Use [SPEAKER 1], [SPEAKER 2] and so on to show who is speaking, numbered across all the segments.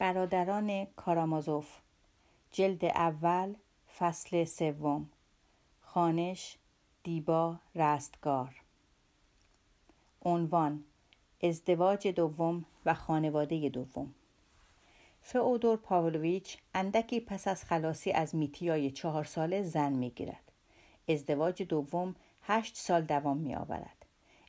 [SPEAKER 1] برادران کارامازوف جلد اول فصل سوم خانش دیبا رستگار عنوان ازدواج دوم و خانواده دوم فئودور پاولویچ اندکی پس از خلاصی از میتیای چهار ساله زن میگیرد ازدواج دوم هشت سال دوام میآورد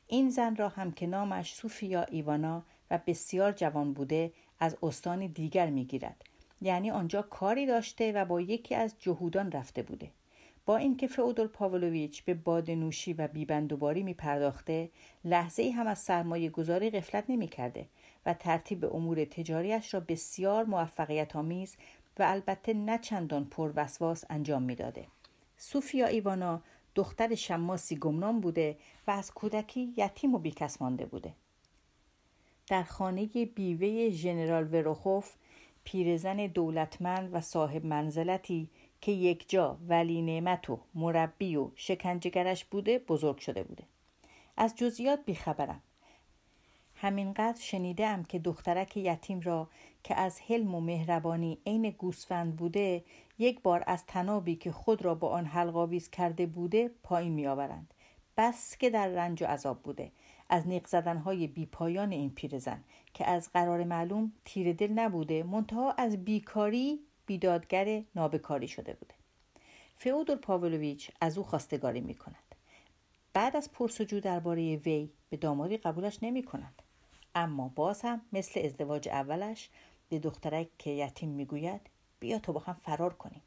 [SPEAKER 1] این زن را هم که نامش سوفیا ایوانا و بسیار جوان بوده از استان دیگر میگیرد یعنی آنجا کاری داشته و با یکی از جهودان رفته بوده با اینکه فئودور پاولویچ به باد نوشی و بیبندوباری می پرداخته لحظه ای هم از سرمایه گذاری غفلت نمی کرده و ترتیب امور تجاریش را بسیار موفقیت آمیز و البته نه چندان پر وسواس انجام میداده. سوفیا ایوانا دختر شماسی گمنام بوده و از کودکی یتیم و بیکس مانده بوده. در خانه بیوه ژنرال وروخوف پیرزن دولتمند و صاحب منزلتی که یک جا ولی نعمت و مربی و شکنجگرش بوده بزرگ شده بوده از جزیات بیخبرم همینقدر شنیدم که دخترک یتیم را که از حلم و مهربانی عین گوسفند بوده یک بار از تنابی که خود را با آن حلقاویز کرده بوده پایین میآورند بس که در رنج و عذاب بوده از نق زدنهای بیپایان این پیرزن که از قرار معلوم تیر دل نبوده منتها از بیکاری بیدادگر نابکاری شده بوده فئودور پاولویچ از او خواستگاری می کند. بعد از پرسجو درباره وی به دامادی قبولش نمی کند. اما باز هم مثل ازدواج اولش به دخترک که یتیم میگوید بیا تو با هم فرار کنیم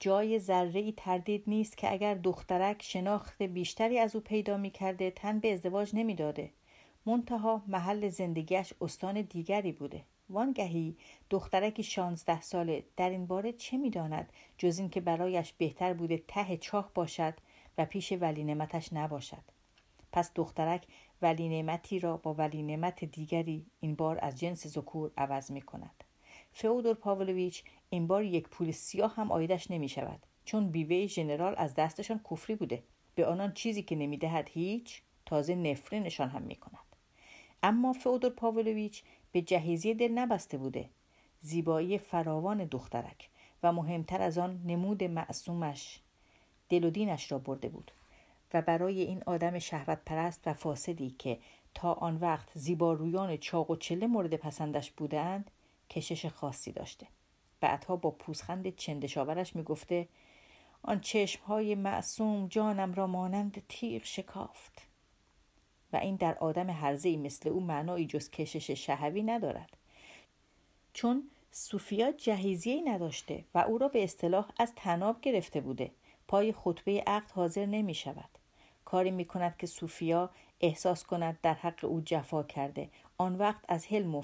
[SPEAKER 1] جای ذره ای تردید نیست که اگر دخترک شناخت بیشتری از او پیدا می کرده تن به ازدواج نمی داده. منتها محل زندگیش استان دیگری بوده. وانگهی دخترکی شانزده ساله در این باره چه میداند جز اینکه برایش بهتر بوده ته چاه باشد و پیش ولی نعمتش نباشد پس دخترک ولی نعمتی را با ولی نعمت دیگری این بار از جنس ذکور عوض می کند فئودور پاولویچ این بار یک پول سیاه هم آیدش نمی شود چون بیوه ژنرال از دستشان کفری بوده به آنان چیزی که نمیدهد هیچ تازه نفرینشان هم می کند. اما فئودور پاولویچ به جهیزیه دل نبسته بوده زیبایی فراوان دخترک و مهمتر از آن نمود معصومش دل و دینش را برده بود و برای این آدم شهوت پرست و فاسدی که تا آن وقت زیبارویان چاق و چله مورد پسندش بودند کشش خاصی داشته بعدها با پوزخند چندشاورش میگفته آن چشم های معصوم جانم را مانند تیغ شکافت و این در آدم هرزهی مثل او معنایی جز کشش شهوی ندارد چون سوفیا جهیزیه نداشته و او را به اصطلاح از تناب گرفته بوده پای خطبه عقد حاضر نمی شود کاری می کند که سوفیا احساس کند در حق او جفا کرده آن وقت از حلم و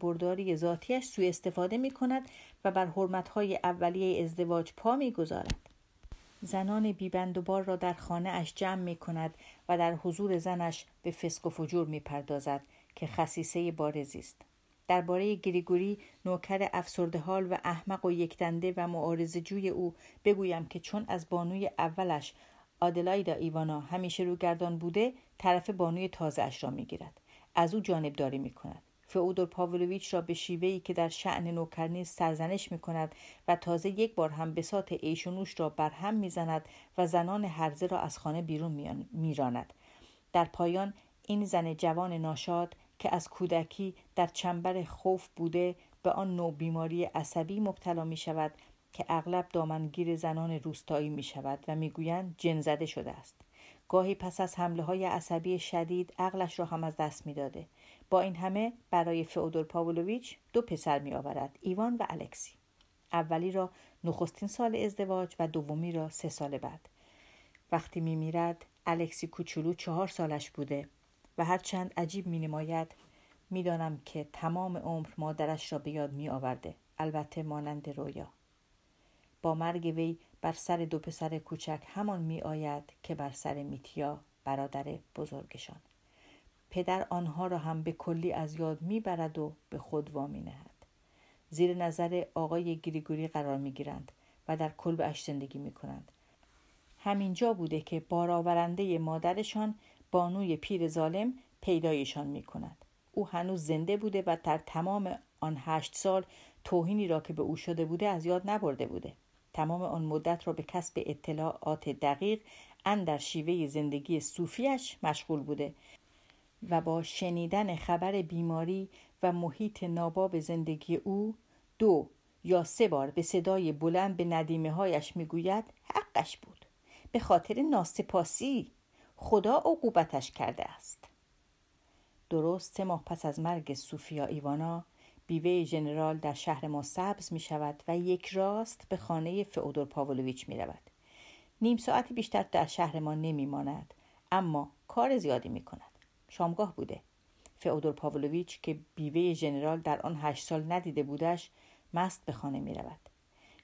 [SPEAKER 1] برداری ذاتیش سوء استفاده می کند و بر های اولیه ازدواج پا می گذارد. زنان بیبند و بار را در خانه اش جمع می کند و در حضور زنش به فسق و فجور می پردازد که خصیصه بارزی است. درباره گریگوری نوکر افسرده حال و احمق و یکدنده و معارض جوی او بگویم که چون از بانوی اولش آدلایدا ایوانا همیشه رو گردان بوده طرف بانوی تازه اش را میگیرد از او جانبداری می کند فئودور پاولویچ را به شیوهی که در شعن نوکرنی سرزنش می کند و تازه یک بار هم سات ایش و نوش را برهم زند و زنان هرزه را از خانه بیرون میراند در پایان این زن جوان ناشاد که از کودکی در چنبر خوف بوده به آن نوع بیماری عصبی مبتلا می شود که اغلب دامنگیر زنان روستایی می شود و میگویند جن زده شده است گاهی پس از حمله های عصبی شدید عقلش را هم از دست می با این همه برای فئودور پاولویچ دو پسر می آورد ایوان و الکسی. اولی را نخستین سال ازدواج و دومی را سه سال بعد. وقتی می میرد الکسی کوچولو چهار سالش بوده و هرچند عجیب می نماید میدانم که تمام عمر مادرش را به یاد می آورده. البته مانند رویا. با مرگ وی بر سر دو پسر کوچک همان می آید که بر سر میتیا برادر بزرگشان پدر آنها را هم به کلی از یاد می برد و به خود وامی نهد زیر نظر آقای گریگوری قرار می گیرند و در کل اش زندگی می کنند همینجا بوده که بارآورنده مادرشان بانوی پیر ظالم پیدایشان می کند او هنوز زنده بوده و در تمام آن هشت سال توهینی را که به او شده بوده از یاد نبرده بوده تمام آن مدت را به کسب اطلاعات دقیق ان در شیوه زندگی صوفیش مشغول بوده و با شنیدن خبر بیماری و محیط ناباب زندگی او دو یا سه بار به صدای بلند به ندیمه هایش میگوید حقش بود به خاطر ناسپاسی خدا عقوبتش کرده است درست سه ماه پس از مرگ سوفیا ایوانا بیوه ژنرال در شهر ما سبز می شود و یک راست به خانه فئودور پاولویچ می رود. نیم ساعتی بیشتر در شهر ما نمی ماند اما کار زیادی می کند. شامگاه بوده. فئودور پاولویچ که بیوه ژنرال در آن هشت سال ندیده بودش مست به خانه می رود.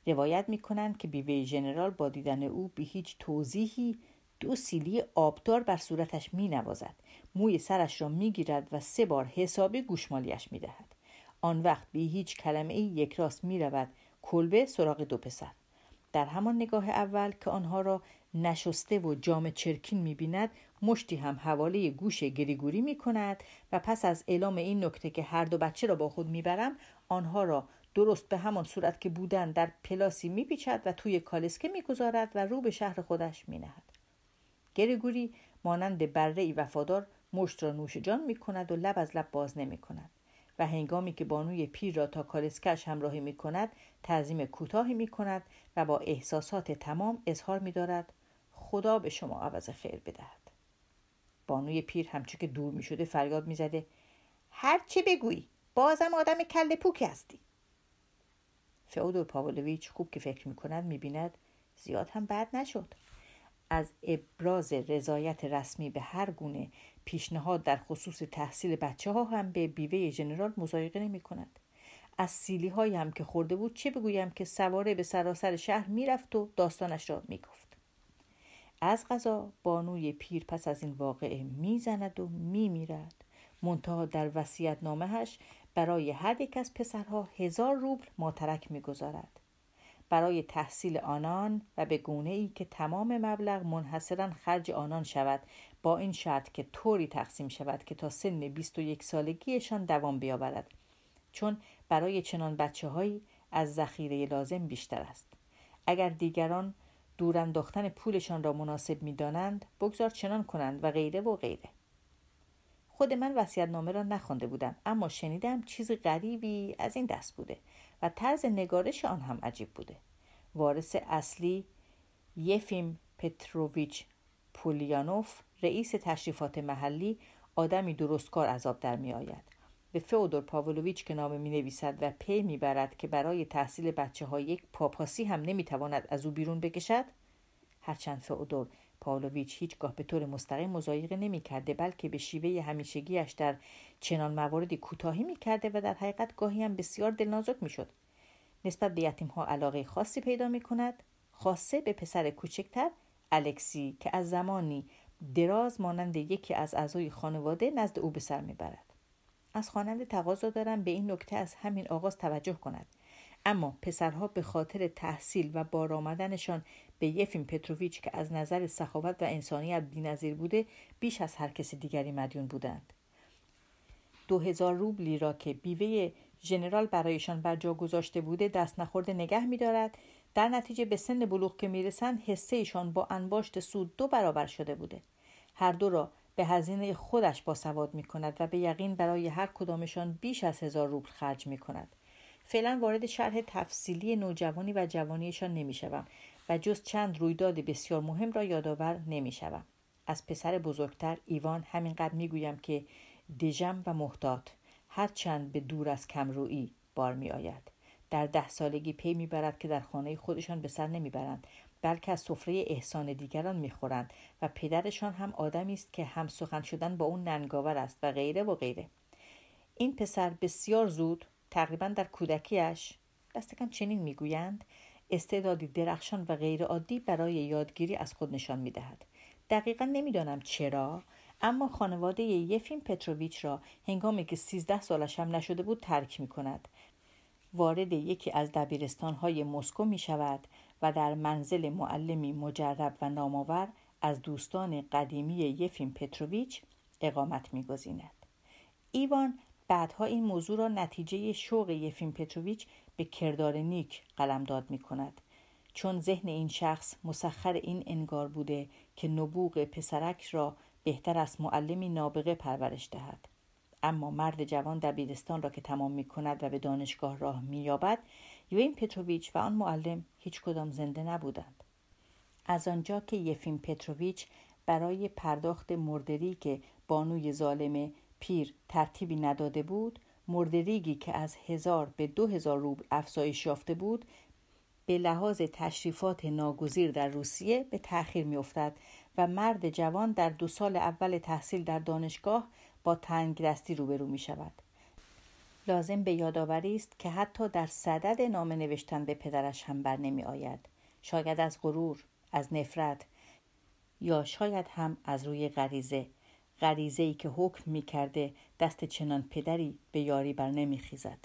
[SPEAKER 1] روایت می کنند که بیوه ژنرال با دیدن او به هیچ توضیحی دو سیلی آبدار بر صورتش می نوازد. موی سرش را می گیرد و سه بار حسابی گوشمالیش می آن وقت به هیچ کلمه ای یک راست می رود کلبه سراغ دو پسر در همان نگاه اول که آنها را نشسته و جام چرکین می بیند مشتی هم حواله گوش گریگوری می کند و پس از اعلام این نکته که هر دو بچه را با خود برم آنها را درست به همان صورت که بودن در پلاسی پیچد و توی کالسکه میگذارد و رو به شهر خودش نهد گریگوری مانند بره ای وفادار مشت را نوش جان می کند و لب از لب باز نمی کند. و هنگامی که بانوی پیر را تا کالسکش همراهی می کند تعظیم کوتاهی می کند و با احساسات تمام اظهار می دارد خدا به شما عوض خیر بدهد بانوی پیر همچون که دور می شده فریاد می زده هر چه بگویی بازم آدم کل پوک هستی فئودور پاولویچ خوب که فکر می کند می بیند زیاد هم بد نشد از ابراز رضایت رسمی به هر گونه پیشنهاد در خصوص تحصیل بچه ها هم به بیوه ژنرال مزایقه نمی کند. از سیلی های هم که خورده بود چه بگویم که سواره به سراسر شهر میرفت و داستانش را گفت از غذا بانوی پیر پس از این واقعه میزند و میرد منتها در وسیعت نامهش برای هر یک از پسرها هزار روبل ماترک میگذارد. برای تحصیل آنان و به گونه ای که تمام مبلغ منحصرا خرج آنان شود با این شرط که طوری تقسیم شود که تا سن 21 سالگیشان دوام بیاورد چون برای چنان بچه هایی از ذخیره لازم بیشتر است اگر دیگران دور پولشان را مناسب دانند بگذار چنان کنند و غیره و غیره خود من نامه را نخوانده بودم اما شنیدم چیز غریبی از این دست بوده و طرز نگارش آن هم عجیب بوده وارث اصلی یفیم پتروویچ پولیانوف رئیس تشریفات محلی آدمی درستکار عذاب در می آید. به فئودور پاولویچ که نامه می نویسد و پی می برد که برای تحصیل بچه ها یک پاپاسی هم نمی تواند از او بیرون بکشد هرچند فئودور پاولویچ هیچگاه به طور مستقیم مزایقه کرده بلکه به شیوه همیشگیش در چنان مواردی کوتاهی کرده و در حقیقت گاهی هم بسیار دلنازک میشد نسبت به یتیم ها علاقه خاصی پیدا می کند خاصه به پسر کوچکتر الکسی که از زمانی دراز مانند یکی از اعضای خانواده نزد او به سر برد از خواننده تقاضا دارم به این نکته از همین آغاز توجه کند اما پسرها به خاطر تحصیل و بار آمدنشان به یفیم پتروویچ که از نظر سخاوت و انسانیت بینظیر بوده بیش از هر کسی دیگری مدیون بودند دو هزار روبلی را که بیوه ژنرال برایشان بر جا گذاشته بوده دست نخورده نگه میدارد در نتیجه به سن بلوغ که میرسند حسه ایشان با انباشت سود دو برابر شده بوده هر دو را به هزینه خودش باسواد می کند و به یقین برای هر کدامشان بیش از هزار روبل خرج می کند فعلا وارد شرح تفصیلی نوجوانی و جوانیشان نمیشوم و جز چند رویداد بسیار مهم را یادآور نمیشوم از پسر بزرگتر ایوان همینقدر میگویم که دژم و محتاط هرچند به دور از کمرویی بار میآید در ده سالگی پی میبرد که در خانه خودشان به سر نمیبرند بلکه از سفره احسان دیگران میخورند و پدرشان هم آدمی است که هم سخن شدن با اون ننگاور است و غیره و غیره این پسر بسیار زود تقریبا در کودکیش دست کم چنین میگویند استعدادی درخشان و غیرعادی برای یادگیری از خود نشان میدهد دقیقا نمیدانم چرا اما خانواده یفیم پتروویچ را هنگامی که سیزده سالش هم نشده بود ترک می کند. وارد یکی از دبیرستانهای مسکو می شود و در منزل معلمی مجرب و نامآور از دوستان قدیمی یفیم پتروویچ اقامت میگزیند ایوان بعدها این موضوع را نتیجه شوق یفیم پتروویچ به کردار نیک قلمداد می کند چون ذهن این شخص مسخر این انگار بوده که نبوغ پسرک را بهتر از معلمی نابغه پرورش دهد اما مرد جوان دبیرستان را که تمام می کند و به دانشگاه راه می یابد یوین پتروویچ و آن معلم هیچ کدام زنده نبودند از آنجا که یفیم پتروویچ برای پرداخت مردری که بانوی ظالمه پیر ترتیبی نداده بود مردریگی که از هزار به دو هزار روبل افزایش یافته بود به لحاظ تشریفات ناگزیر در روسیه به تأخیر میافتد و مرد جوان در دو سال اول تحصیل در دانشگاه با تنگدستی روبرو می شود. لازم به یادآوری است که حتی در صدد نامه نوشتن به پدرش هم بر نمی آید. شاید از غرور، از نفرت یا شاید هم از روی غریزه غریزه ای که حکم می کرده دست چنان پدری به یاری بر نمی خیزد.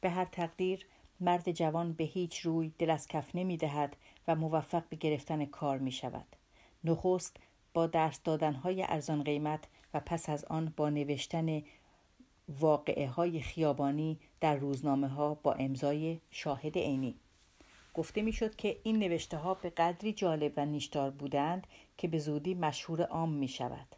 [SPEAKER 1] به هر تقدیر مرد جوان به هیچ روی دل از کف نمی دهد و موفق به گرفتن کار می شود. نخست با درس دادنهای ارزان قیمت و پس از آن با نوشتن واقعه های خیابانی در روزنامه ها با امضای شاهد عینی گفته میشد که این نوشته ها به قدری جالب و نیشدار بودند که به زودی مشهور عام می شود.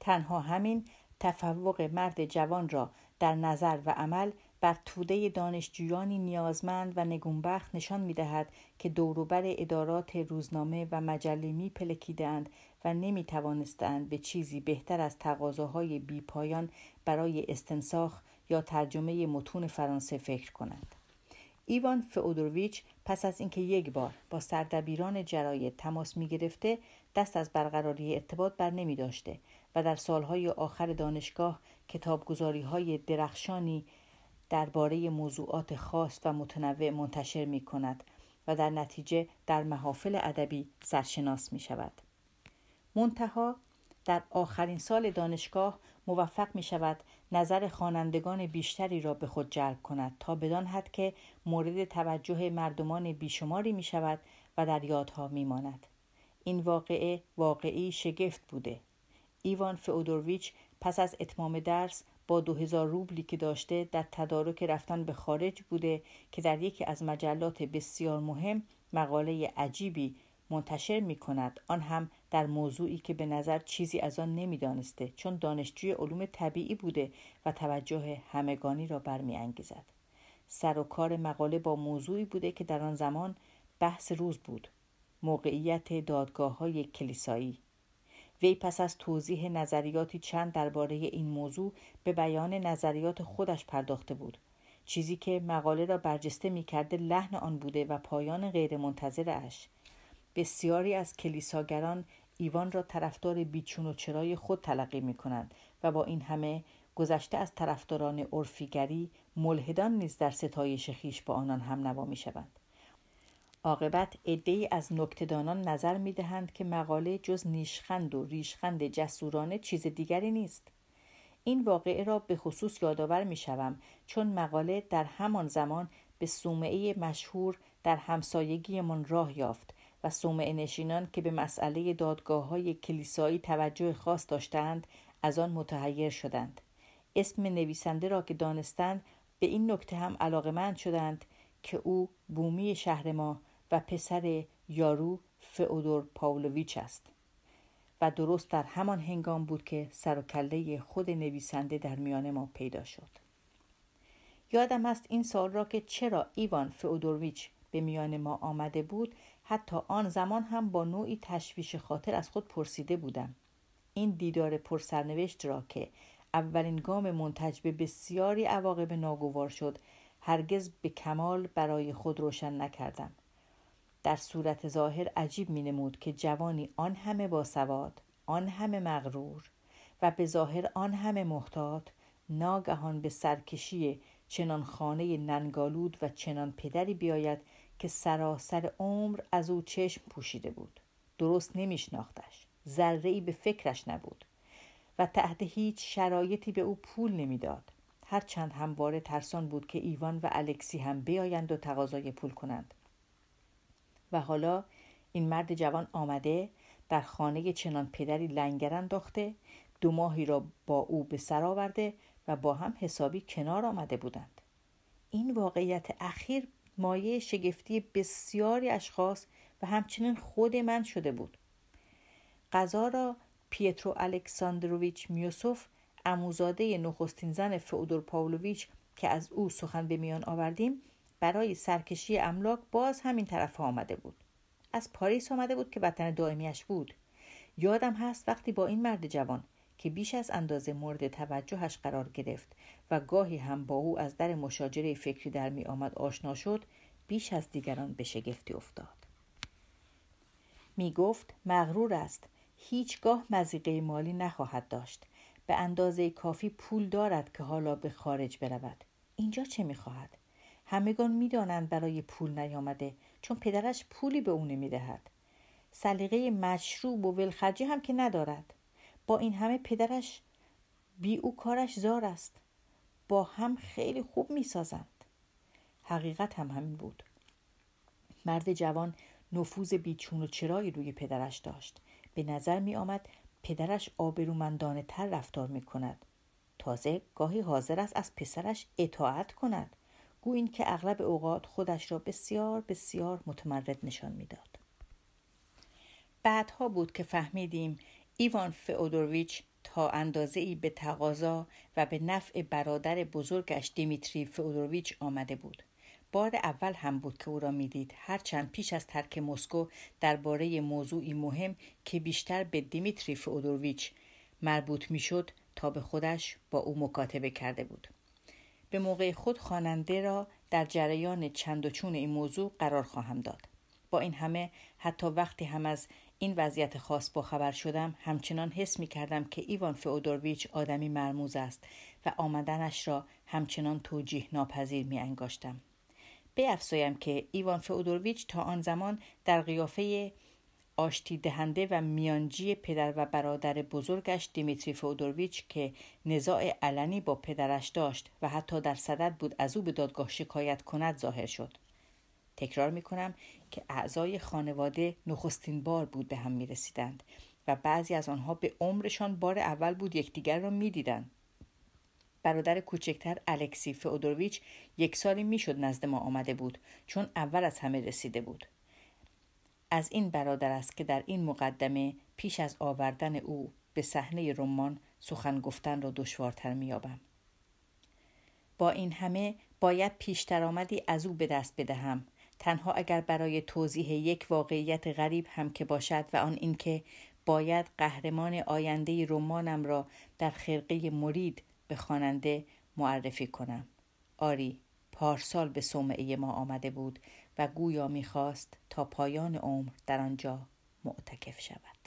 [SPEAKER 1] تنها همین تفوق مرد جوان را در نظر و عمل بر توده دانشجویانی نیازمند و نگونبخت نشان می دهد که دوروبر ادارات روزنامه و مجله می پلکیدند و نمی توانستند به چیزی بهتر از تقاضاهای بیپایان برای استنساخ یا ترجمه متون فرانسه فکر کنند. ایوان فئودورویچ پس از اینکه یک بار با سردبیران جراید تماس می گرفته دست از برقراری ارتباط بر نمی داشته و در سالهای آخر دانشگاه کتابگذاری های درخشانی درباره موضوعات خاص و متنوع منتشر می کند و در نتیجه در محافل ادبی سرشناس می شود. منتها در آخرین سال دانشگاه موفق می شود نظر خوانندگان بیشتری را به خود جلب کند تا بدان حد که مورد توجه مردمان بیشماری می شود و در یادها می ماند. این واقعه واقعی شگفت بوده ایوان فئودورویچ پس از اتمام درس با 2000 روبلی که داشته در تدارک رفتن به خارج بوده که در یکی از مجلات بسیار مهم مقاله عجیبی منتشر می کند آن هم در موضوعی که به نظر چیزی از آن نمیدانسته چون دانشجوی علوم طبیعی بوده و توجه همگانی را انگیزد. سر و کار مقاله با موضوعی بوده که در آن زمان بحث روز بود موقعیت دادگاه های کلیسایی وی پس از توضیح نظریاتی چند درباره این موضوع به بیان نظریات خودش پرداخته بود چیزی که مقاله را برجسته می کرده لحن آن بوده و پایان غیرمنتظره اش بسیاری از کلیساگران ایوان را طرفدار بیچون و چرای خود تلقی می کنند و با این همه گذشته از طرفداران عرفیگری ملحدان نیز در ستایش خیش با آنان هم نوا می شوند. عاقبت عدهای از نکتهدانان نظر میدهند که مقاله جز نیشخند و ریشخند جسورانه چیز دیگری نیست این واقعه را به خصوص یادآور میشوم چون مقاله در همان زمان به صومعه مشهور در من راه یافت و صومعه نشینان که به مسئله دادگاه های کلیسایی توجه خاص داشتند از آن متحیر شدند اسم نویسنده را که دانستند به این نکته هم علاقمند شدند که او بومی شهر ما و پسر یارو فئودور پاولویچ است و درست در همان هنگام بود که سر و کله خود نویسنده در میان ما پیدا شد یادم است این سال را که چرا ایوان فئودورویچ به میان ما آمده بود حتی آن زمان هم با نوعی تشویش خاطر از خود پرسیده بودم این دیدار پرسرنوشت را که اولین گام منتج به بسیاری عواقب ناگوار شد هرگز به کمال برای خود روشن نکردم در صورت ظاهر عجیب می نمود که جوانی آن همه باسواد آن همه مغرور و به ظاهر آن همه محتاط ناگهان به سرکشی چنان خانه ننگالود و چنان پدری بیاید که سراسر عمر از او چشم پوشیده بود درست نمیشناختش ذره ای به فکرش نبود و تحت هیچ شرایطی به او پول نمیداد هرچند همواره ترسان بود که ایوان و الکسی هم بیایند و تقاضای پول کنند و حالا این مرد جوان آمده در خانه چنان پدری لنگر انداخته دو ماهی را با او به سر آورده و با هم حسابی کنار آمده بودند این واقعیت اخیر مایه شگفتی بسیاری اشخاص و همچنین خود من شده بود غذا را پیترو الکساندروویچ میوسوف اموزاده نخستین زن فئودور پاولویچ که از او سخن به میان آوردیم برای سرکشی املاک باز همین طرف آمده بود از پاریس آمده بود که وطن دائمیش بود یادم هست وقتی با این مرد جوان که بیش از اندازه مورد توجهش قرار گرفت و گاهی هم با او از در مشاجره فکری در آمد آشنا شد بیش از دیگران به شگفتی افتاد می گفت مغرور است هیچگاه مزیقه مالی نخواهد داشت به اندازه کافی پول دارد که حالا به خارج برود اینجا چه خواهد؟ همگان میدانند برای پول نیامده چون پدرش پولی به او نمیدهد سلیقه مشروب و ولخرجی هم که ندارد با این همه پدرش بی او کارش زار است با هم خیلی خوب میسازند حقیقت هم همین بود مرد جوان نفوذ بیچون و چرایی روی پدرش داشت به نظر می آمد پدرش آبرومندانه تر رفتار می کند تازه گاهی حاضر است از پسرش اطاعت کند گوین که اغلب اوقات خودش را بسیار بسیار متمرد نشان میداد بعدها بود که فهمیدیم ایوان فئودورویچ تا اندازه ای به تقاضا و به نفع برادر بزرگش دیمیتری فئودورویچ آمده بود بار اول هم بود که او را میدید هرچند پیش از ترک مسکو درباره موضوعی مهم که بیشتر به دیمیتری فئودورویچ مربوط میشد تا به خودش با او مکاتبه کرده بود به موقع خود خواننده را در جریان چند و چون این موضوع قرار خواهم داد با این همه حتی وقتی هم از این وضعیت خاص با شدم همچنان حس می کردم که ایوان فئودورویچ آدمی مرموز است و آمدنش را همچنان توجیه ناپذیر می انگاشتم. بیافزایم که ایوان فئودورویچ تا آن زمان در قیافه آشتی دهنده و میانجی پدر و برادر بزرگش دیمیتری فودورویچ که نزاع علنی با پدرش داشت و حتی در صدد بود از او به دادگاه شکایت کند ظاهر شد. تکرار می کنم که اعضای خانواده نخستین بار بود به هم می رسیدند و بعضی از آنها به عمرشان بار اول بود یکدیگر را می برادر کوچکتر الکسی فودورویچ یک سالی میشد نزد ما آمده بود چون اول از همه رسیده بود از این برادر است که در این مقدمه پیش از آوردن او به صحنه رمان سخن گفتن را دشوارتر مییابم با این همه باید پیشتر آمدی از او به دست بدهم تنها اگر برای توضیح یک واقعیت غریب هم که باشد و آن اینکه باید قهرمان آینده رمانم را در خرقه مرید به خواننده معرفی کنم آری پارسال به صومعه ما آمده بود و گویا میخواست تا پایان عمر در آنجا معتکف شود